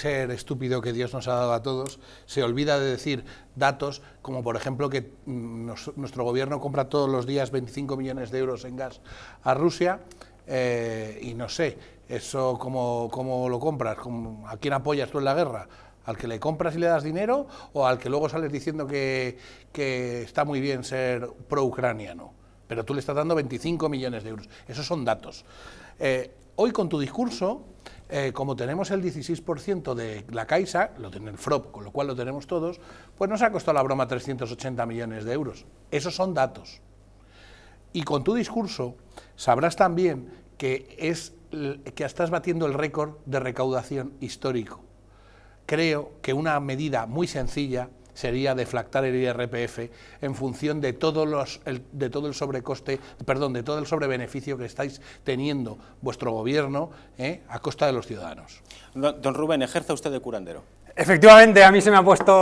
ser estúpido que Dios nos ha dado a todos, se olvida de decir datos como, por ejemplo, que mm, nuestro gobierno compra todos los días 25 millones de euros en gas a Rusia eh, y no sé, eso cómo, cómo lo compras, a quién apoyas tú en la guerra. ¿Al que le compras y le das dinero o al que luego sales diciendo que, está muy bien ser pro-ucraniano? Pero tú le estás dando 25 millones de euros. Esos son datos. Eh, hoy con tu discurso eh, como tenemos el 16% de la Caixa, lo tiene el FROP, con lo cual lo tenemos todos, pues nos ha costado la broma 380 millones de euros. Esos son datos. Y con tu discurso sabrás también que, es, que estás batiendo el récord de recaudación histórico. Creo que una medida muy sencilla sería deflactar el IRPF en función de, todos los, de todo el sobrecoste, perdón, de todo el sobrebeneficio que estáis teniendo vuestro gobierno ¿eh? a costa de los ciudadanos. Don Rubén, ejerza usted de curandero. Efectivamente, a mí se me ha puesto...